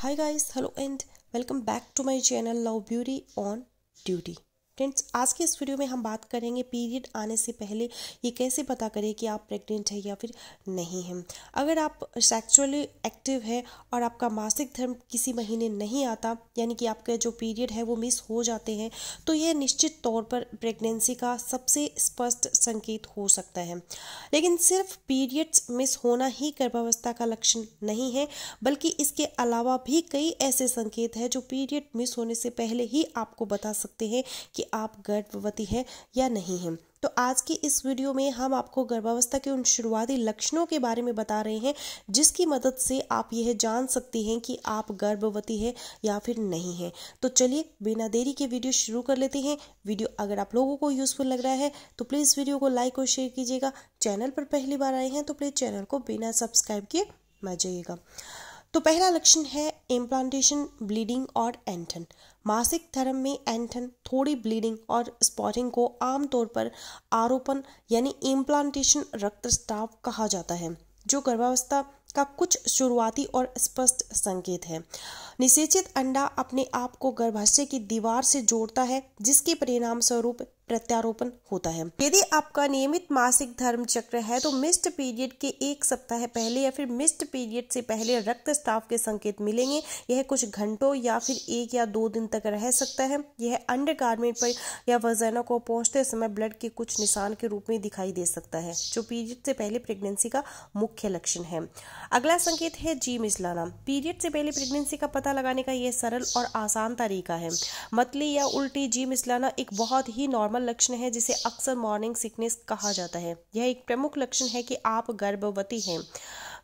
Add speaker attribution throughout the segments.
Speaker 1: hi guys hello and welcome back to my channel love beauty on duty friends आज के इस video में हम बात करेंगे पीरियड आने से पहले ये कैसे पता करें कि आप प्रेग्नेंट हैं या फिर नहीं हैं अगर आप सेक्सुअली एक्टिव है और आपका मासिक धर्म किसी महीने नहीं आता यानी कि आपके जो पीरियड है वो मिस हो जाते हैं तो ये निश्चित तौर पर प्रेगनेंसी का सबसे स्पष्ट संकेत हो सकता है लेकिन सिर्फ पीरियड्स मिस होना ही गर्भावस्था का लक्षण नहीं है बल्कि इसके अलावा भी कई ऐसे संकेत हैं जो पीरियड मिस होने से पहले ही आपको बता सकते हैं कि आप गर्भवती हैं या नहीं हैं तो आज की इस वीडियो में हम आपको गर्भावस्था के उन शुरुआती लक्षणों के बारे में बता रहे हैं जिसकी मदद से आप यह जान सकती हैं कि आप गर्भवती हैं या फिर नहीं हैं तो चलिए बिना देरी के वीडियो शुरू कर लेते हैं वीडियो अगर आप लोगों को यूज़फुल लग रहा है तो प्लीज़ वीडियो को लाइक और शेयर कीजिएगा चैनल पर पहली बार आए हैं तो प्लीज़ चैनल को बिना सब्सक्राइब किए मजाइएगा तो पहला लक्षण है इम्प्लांटेशन ब्लीडिंग और एंटन मासिक धर्म में एंटन थोड़ी ब्लीडिंग और स्पॉटिंग को आमतौर पर आरोपण यानी इम्प्लांटेशन रक्तस्राव कहा जाता है जो गर्भावस्था का कुछ शुरुआती और स्पष्ट संकेत है निषेचित अंडा अपने आप को गर्भाशय की दीवार से जोड़ता है जिसके परिणाम स्वरूप प्रत्यारोपण होता है यदि आपका नियमित मासिक धर्म चक्र है तो मिस्ड पीरियड के एक सप्ताह पहले या फिर मिस्ड पीरियड से पहले रक्त स्टाव के संकेत मिलेंगे यह कुछ घंटों या फिर एक या दो दिन तक रह सकता है यह अंडर गार्मेंट पर या वजैना को पहुंचते समय ब्लड के कुछ निशान के रूप में दिखाई दे सकता है जो पीरियड से पहले प्रेगनेंसी का मुख्य लक्षण है अगला संकेत है जी मिसलाना पीरियड से पहले प्रेगनेंसी का पता लगाने का यह सरल और आसान तरीका है मतली या उल्टी जी मिसलाना एक बहुत ही नॉर्मल नॉर्मल लक्षण है जिसे अक्सर मॉर्निंग सिकनेस कहा जाता है यह एक प्रमुख लक्षण है कि आप गर्भवती हैं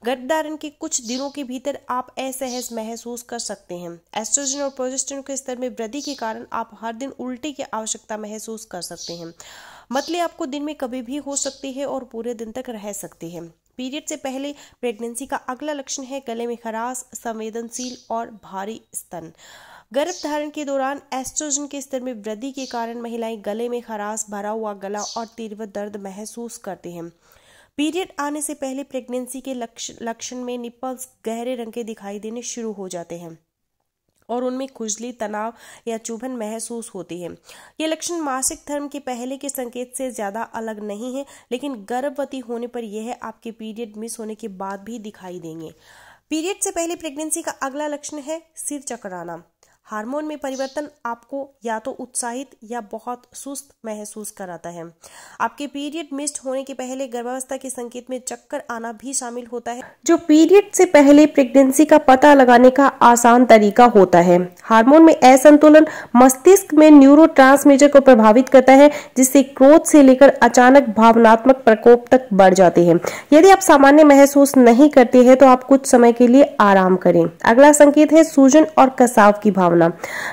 Speaker 1: गर्भधारण के कुछ दिनों के भीतर आप असहज महसूस कर सकते हैं एस्ट्रोजन और प्रोजेस्टिन के स्तर में वृद्धि के कारण आप हर दिन उल्टी की आवश्यकता महसूस कर सकते हैं मतली आपको दिन में कभी भी हो सकती है और पूरे दिन तक रह सकती है पीरियड से पहले प्रेगनेंसी का अगला लक्षण है गले में खराश संवेदनशील और भारी स्तन गर्भ धारण के दौरान एस्ट्रोजन के स्तर में वृद्धि के कारण महिलाएं गले में खराश भरा हुआ गला और तीव्र दर्द महसूस करते हैं पीरियड आने से पहले प्रेगनेंसी के लक्षण में निपल्स गहरे रंग के दिखाई देने शुरू हो जाते हैं और उनमें खुजली तनाव या चुभन महसूस होती है ये लक्षण मासिक धर्म के पहले के संकेत से ज़्यादा अलग नहीं है लेकिन गर्भवती होने पर यह आपके पीरियड मिस होने के बाद भी दिखाई देंगे पीरियड से पहले प्रेगनेंसी का अगला लक्षण है सिर चकराना हार्मोन में परिवर्तन आपको या तो उत्साहित या बहुत सुस्त महसूस कराता है आपके पीरियड मिस्ड होने के पहले गर्भावस्था के संकेत में चक्कर आना भी शामिल होता है जो पीरियड से पहले प्रेगनेंसी का पता लगाने का आसान तरीका होता है हार्मोन में असंतुलन मस्तिष्क में न्यूरो को प्रभावित करता है जिससे क्रोध से लेकर अचानक भावनात्मक प्रकोप तक बढ़ जाते हैं यदि आप सामान्य महसूस नहीं करते हैं तो आप कुछ समय के लिए आराम करें अगला संकेत है सूजन और कसाव की भावना संभावना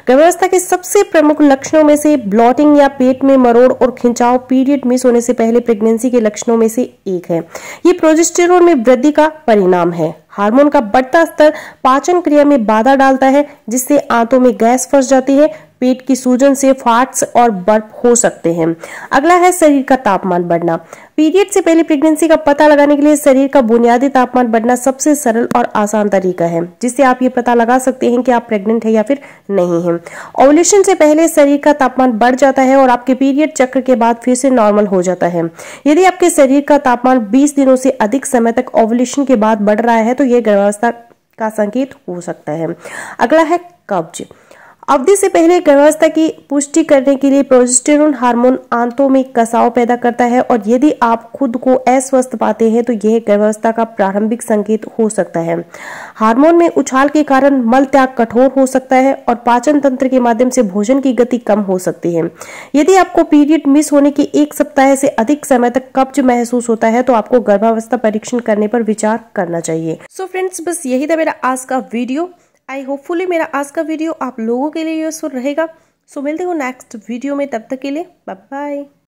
Speaker 1: गर्भावस्था के सबसे प्रमुख लक्षणों में से ब्लॉटिंग या पेट में मरोड़ और खिंचाव पीरियड मिस होने से पहले प्रेगनेंसी के लक्षणों में से एक है ये प्रोजेस्टेरोन में वृद्धि का परिणाम है हार्मोन का बढ़ता स्तर पाचन क्रिया में बाधा डालता है जिससे आंतों में गैस फंस जाती है पेट की सूजन से फाट्स और बर्फ हो सकते हैं अगला है शरीर का तापमान बढ़ना पीरियड से पहले प्रेगनेंसी का पता लगाने के लिए शरीर का बुनियादी तापमान बढ़ना सबसे सरल और आसान तरीका है जिससे आप ये पता लगा सकते हैं कि आप प्रेग्नेंट है या फिर नहीं है ओवलेशन से पहले शरीर का तापमान बढ़ जाता है और आपके पीरियड चक्र के बाद फिर से नॉर्मल हो जाता है यदि आपके शरीर का तापमान बीस दिनों से अधिक समय तक ओवलेशन के बाद बढ़ रहा है तो यह गर्भावस्था का संकेत हो सकता है अगला है कब्ज अवधि से पहले गर्भावस्था की पुष्टि करने के लिए प्रोजेस्टेरोन हार्मोन आंतों में कसाव पैदा करता है और यदि आप खुद को अस्वस्थ पाते हैं तो यह गर्भावस्था का प्रारंभिक संकेत हो सकता है हार्मोन में उछाल के कारण मल त्याग कठोर हो सकता है और पाचन तंत्र के माध्यम से भोजन की गति कम हो सकती है यदि आपको पीरियड मिस होने के एक सप्ताह से अधिक समय तक कब्ज महसूस होता है तो आपको गर्भावस्था परीक्षण करने पर विचार करना चाहिए सो so फ्रेंड्स बस यही था मेरा आज का वीडियो आई होपफुली मेरा आज का वीडियो आप लोगों के लिए यूजफुल रहेगा सो मिलते हो नेक्स्ट वीडियो में तब तक के लिए बाय बाय